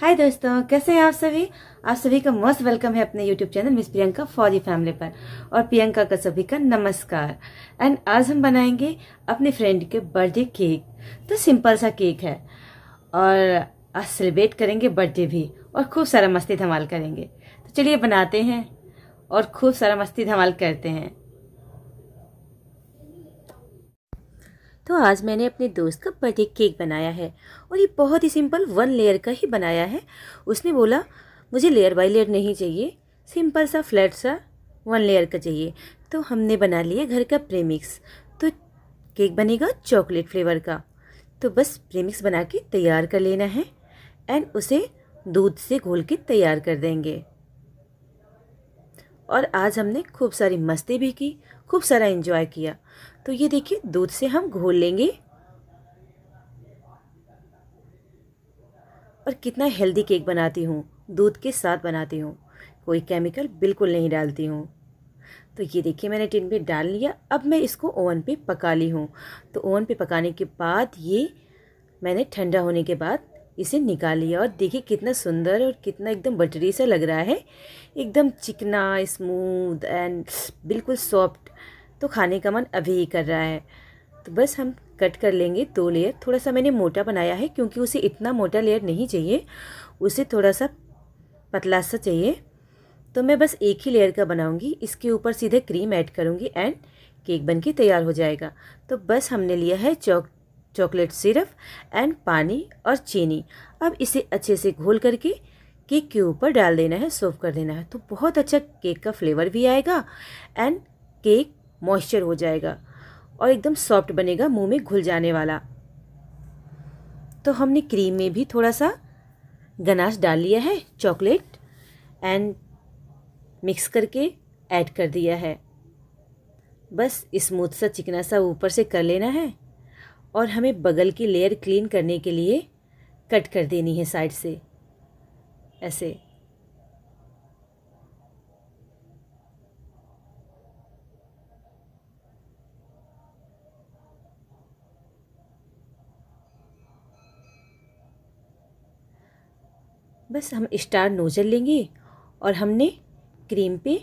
हाय दोस्तों कैसे हैं आप सभी आप सभी का मोस्ट वेलकम है अपने यूट्यूब चैनल मिस प्रियंका फौजी फैमिली पर और प्रियंका का सभी का नमस्कार एंड आज हम बनाएंगे अपने फ्रेंड के बर्थडे केक तो सिंपल सा केक है और आज सेलिब्रेट करेंगे बर्थडे भी और खूब सारा मस्ती धमाल करेंगे तो चलिए बनाते हैं और खूब सारा मस्ती धमाल करते हैं तो आज मैंने अपने दोस्त का बर्थडे केक बनाया है और ये बहुत ही सिंपल वन लेयर का ही बनाया है उसने बोला मुझे लेयर बाई लेयर नहीं चाहिए सिंपल सा फ्लैट सा वन लेयर का चाहिए तो हमने बना लिया घर का प्रेमिक्स तो केक बनेगा चॉकलेट फ्लेवर का तो बस प्रेमिक्स बना के तैयार कर लेना है एंड उसे दूध से घोल के तैयार कर देंगे और आज हमने खूब सारी मस्ती भी की खूब सारा इन्जॉय किया तो ये देखिए दूध से हम घोल लेंगे और कितना हेल्दी केक बनाती हूँ दूध के साथ बनाती हूँ कोई केमिकल बिल्कुल नहीं डालती हूँ तो ये देखिए मैंने टिन पे डाल लिया अब मैं इसको ओवन पे पका ली हूँ तो ओवन पे पकाने के बाद ये मैंने ठंडा होने के बाद इसे निकाल लिया और देखिए कितना सुंदर और कितना एकदम बटरी सा लग रहा है एकदम चिकना स्मूद एंड बिल्कुल सॉफ्ट तो खाने का मन अभी ही कर रहा है तो बस हम कट कर लेंगे दो लेयर थोड़ा सा मैंने मोटा बनाया है क्योंकि उसे इतना मोटा लेयर नहीं चाहिए उसे थोड़ा सा पतला सा चाहिए तो मैं बस एक ही लेयर का बनाऊंगी इसके ऊपर सीधे क्रीम ऐड करूंगी एंड केक बनके तैयार हो जाएगा तो बस हमने लिया है चौक चॉकलेट सिरप एंड पानी और चीनी अब इसे अच्छे से घोल करके केक के ऊपर डाल देना है सर्व कर देना है तो बहुत अच्छा केक का फ्लेवर भी आएगा एंड केक मॉइस्चर हो जाएगा और एकदम सॉफ्ट बनेगा मुंह में घुल जाने वाला तो हमने क्रीम में भी थोड़ा सा गनाश डाल लिया है चॉकलेट एंड मिक्स करके ऐड कर दिया है बस स्मूथ सा चिकना सा ऊपर से कर लेना है और हमें बगल की लेयर क्लीन करने के लिए कट कर देनी है साइड से ऐसे बस हम स्टार नोजल लेंगे और हमने क्रीम पे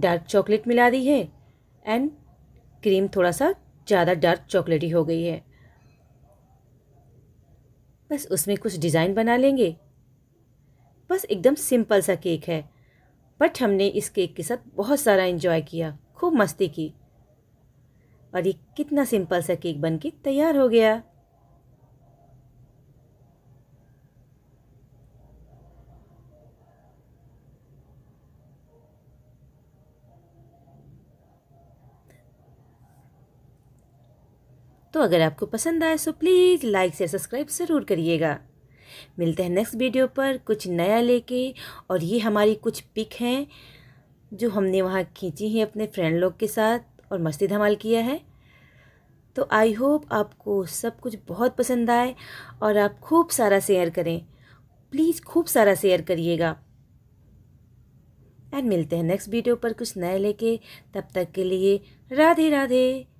डार्क चॉकलेट मिला दी है एंड क्रीम थोड़ा सा ज़्यादा डार्क चॉकलेटी हो गई है बस उसमें कुछ डिज़ाइन बना लेंगे बस एकदम सिंपल सा केक है बट हमने इस केक के साथ बहुत सारा इन्जॉय किया खूब मस्ती की और ये कितना सिंपल सा केक बन के तैयार हो गया तो अगर आपको पसंद आए तो प्लीज़ लाइक शेयर सब्सक्राइब ज़रूर करिएगा मिलते हैं नेक्स्ट वीडियो पर कुछ नया लेके और ये हमारी कुछ पिक हैं जो हमने वहाँ खींची हैं अपने फ्रेंड लोग के साथ और मस्ती धमाल किया है तो आई होप आपको सब कुछ बहुत पसंद आए और आप खूब सारा शेयर करें प्लीज़ खूब सारा शेयर करिएगा एंड मिलते हैं नेक्स्ट वीडियो पर कुछ नए लेके तब तक के लिए राधे राधे